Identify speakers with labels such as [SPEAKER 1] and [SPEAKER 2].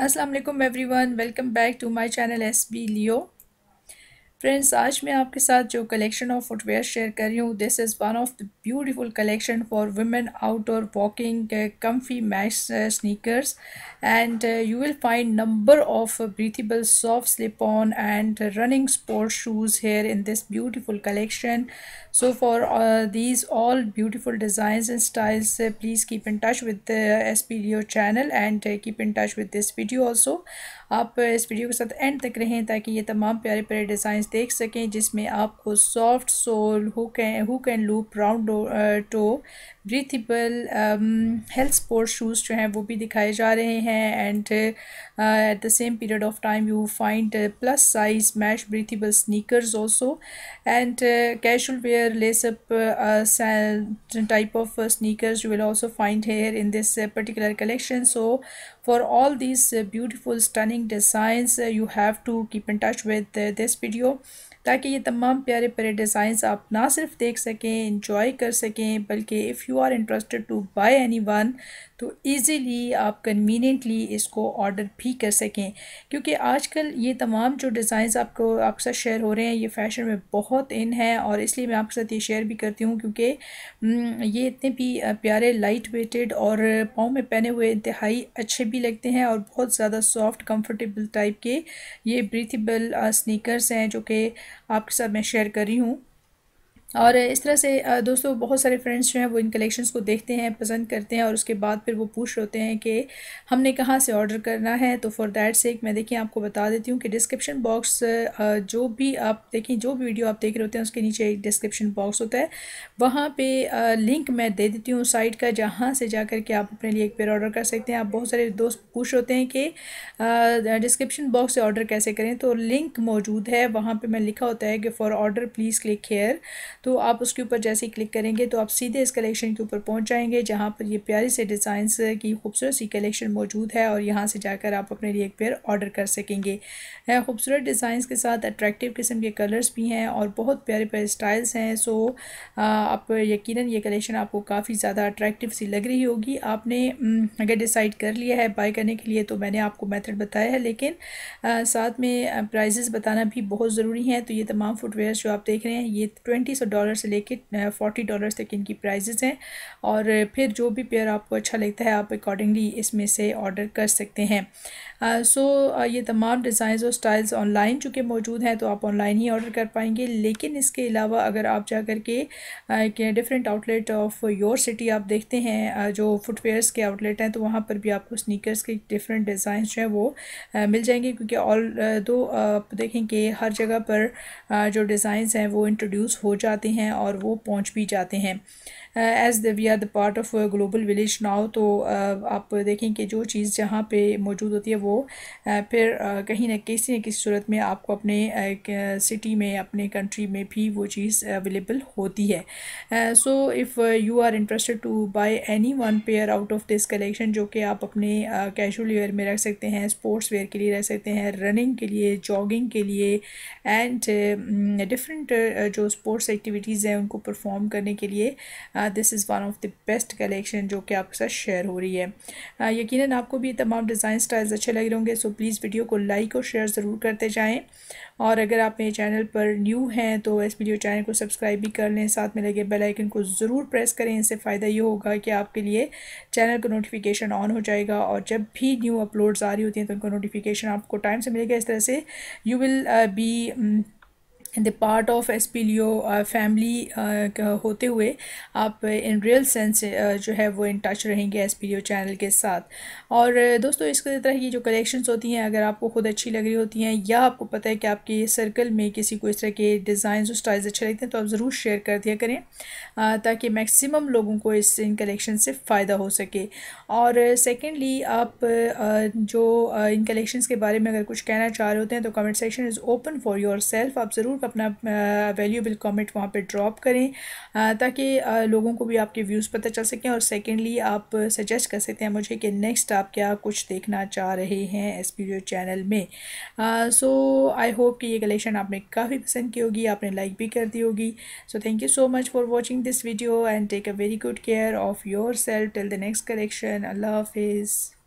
[SPEAKER 1] Assalamualaikum alaikum everyone welcome back to my channel SB Leo friends आज मैं आपके साथ जो कलेक्शन ऑफ फुटवेयर शेयर कर रही हूँ this is one of the beautiful collection for women outdoor walking comfy match sneakers and you will find number of breathable soft slip on and running sport shoes here in this beautiful collection so for these all beautiful designs and styles please keep in touch with S P D O channel and keep in touch with this video also आप इस video के साथ and तक रहें ताकि ये तमाम प्यारे प्यारे डिज़ाइंस देख सकें जिसमें आपको soft sole hook hook and loop round toe breathable health sport shoes जो हैं वो भी दिखाए जा रहे हैं and at the same period of time you find plus size mesh breathable sneakers also and casual wear lace up type of sneakers you will also find here in this particular collection so for all this beautiful stunning designs you have to keep in touch with this video ताकि ये तमाम प्यारे प्यारे designs आप ना सिर्फ देख सकें इंजॉय कर सकें बल्कि if you are interested to buy any one तो ईज़िली आप कन्वीनियंटली इसको ऑर्डर भी कर सकें क्योंकि आजकल ये तमाम जो डिज़ाइंस आपको आपके साथ शेयर हो रहे हैं ये फ़ैशन में बहुत इन है और इसलिए मैं आपके साथ ये शेयर भी करती हूँ क्योंकि हम्म, ये इतने भी प्यारे लाइट वेटेड और पाँव में पहने हुए इंतहाई अच्छे भी लगते हैं और बहुत ज़्यादा सॉफ्ट कम्फर्टेबल टाइप के ये ब्रीथेबल स्नीकर्स हैं जो कि आपके साथ मैं शेयर कर रही हूँ और इस तरह से दोस्तों बहुत सारे फ्रेंड्स जो हैं वो इन कलेक्शंस को देखते हैं पसंद करते हैं और उसके बाद फिर वो पूछ होते हैं कि हमने कहाँ से ऑर्डर करना है तो फॉर दैट सेक मैं देखिए आपको बता देती हूँ कि डिस्क्रिप्शन बॉक्स जो भी आप देखें जो भी वीडियो आप देख रहे होते हैं उसके नीचे एक डिस्क्रिप्शन बॉक्स होता है वहाँ पर लिंक मैं दे देती हूँ साइट का जहाँ से जा के आप अपने लिए एक पेयर ऑर्डर कर सकते हैं आप बहुत सारे दोस्त पूछ होते हैं कि डिस्क्रिप्शन बॉक्स से ऑर्डर कैसे करें तो लिंक मौजूद है वहाँ पर मैं लिखा होता है कि for order please click here तो आप उसके ऊपर जैसे ही क्लिक करेंगे तो आप सीधे इस कलेक्शन के ऊपर पहुँच जाएंगे जहाँ पर ये प्यारे से डिज़ाइन की खूबसूरत सी कलेक्शन मौजूद है और यहाँ से जाकर आप अपने लिए एक पेयर ऑर्डर कर सकेंगे खूबसूरत डिज़ाइन के साथ अट्रैक्टिव किस्म के कलर्स भी हैं और बहुत प्यारे प्यारे स्टाइल्स हैं सो आप यकीन ये कलेक्शन आपको काफ़ी ज़्यादा अट्रैक्टिव सी लग रही होगी आपने हम्म, अगर डिसाइड कर लिया है बाय करने के लिए तो मैंने आपको मेथड बताया है लेकिन आ, साथ में प्राइजेस बताना भी बहुत ज़रूरी है तो ये तमाम फुटवेयर जो आप देख रहे हैं ये ट्वेंटी सौ डॉलर से लेके फोर्टी डॉलर तक इनकी प्राइजेज़ हैं और फिर जो भी पेयर आपको अच्छा लगता है आप अकॉर्डिंगली इसमें से ऑर्डर कर सकते हैं सो uh, so, uh, ये तमाम डिज़ाइंस और स्टाइल्स ऑनलाइन चूँकि मौजूद हैं तो आप ऑनलाइन ही ऑर्डर कर पाएंगे लेकिन इसके अलावा अगर आप जा कर के different outlet of your city आप देखते हैं जो फुटवेयर्स के आउटलेट हैं तो वहाँ पर भी आपको स्नीकर्स के डिफरेंट डिज़ाइन जो हैं वो मिल जाएंगे क्योंकि ऑल दो आप देखें कि हर जगह पर जो डिज़ाइंस हैं वो इंट्रोड्यूस हो जाते जाते हैं और वो पहुंच भी जाते हैं as we are the part of global village now तो uh, आप देखें कि जो चीज़ जहाँ पे मौजूद होती है वो uh, फिर uh, कहीं ना किसी न किसी सूरत में आपको अपने सिटी में अपने कंट्री में भी वो चीज़ अवेलेबल होती है so if you are interested to buy any one pair out of this collection जो कि आप अपने कैजुअल वेयर में रख सकते हैं स्पोर्ट्स वेयर के लिए रह सकते हैं रनिंग के लिए जॉगिंग के लिए एंड डिफरेंट mm, जो स्पोर्ट्स एक्टिविटीज़ हैं उनको परफॉर्म करने के लिए this is one of the best collection जो कि आपके साथ शेयर हो रही है uh, यकीन आपको भी तमाम डिज़ाइन स्टाइल्स अच्छे लग रहे होंगे सो प्लीज़ वीडियो को लाइक और शेयर ज़रूर करते जाएँ और अगर आप मेरे चैनल पर न्यू हैं तो इस वीडियो चैनल को सब्सक्राइब भी कर लें साथ में लगे बेल आइकन को ज़रूर प्रेस करें इससे फ़ायदा ये होगा कि आपके लिए चैनल का नोटिफिकेशन ऑन हो जाएगा और जब भी न्यू अपलोड्स आ रही होती हैं तो उनका नोटिफिकेशन आपको टाइम से मिलेगा इस तरह से you will be the part of S P Leo family होते हुए आप इन रियल सेंस जो है वो इन टच रहेंगे एस पी लियो चैनल के साथ और uh, दोस्तों इस तरह की जो कलेक्शंस होती हैं अगर आपको ख़ुद अच्छी लग रही होती हैं या आपको पता है कि आपके सर्कल में किसी को इस तरह के डिज़ाइन और स्टाइल्स अच्छे लगते हैं तो आप ज़रूर शेयर कर दिया करें uh, ताकि मैक्सिमम लोगों को इस इन कलेक्शन से फ़ायदा हो सके और सेकेंडली uh, आप जो इन कलेक्शंस के बारे में अगर कुछ कहना चाह रहे होते हैं तो comment section is open for yourself आप ज़रूर लोग अपना वैल्यूबल कमेंट वहाँ पे ड्रॉप करें ताकि लोगों को भी आपके व्यूज़ पता चल सकें और सेकेंडली आप सजेस्ट कर सकते हैं मुझे कि नेक्स्ट आप क्या कुछ देखना चाह रहे हैं एस चैनल में सो आई होप कि ये कलेक्शन आपने काफ़ी पसंद की होगी आपने लाइक भी कर दी होगी so thank you so much for watching this video and take a very good care of yourself till the next collection अल्लाह हाफिज़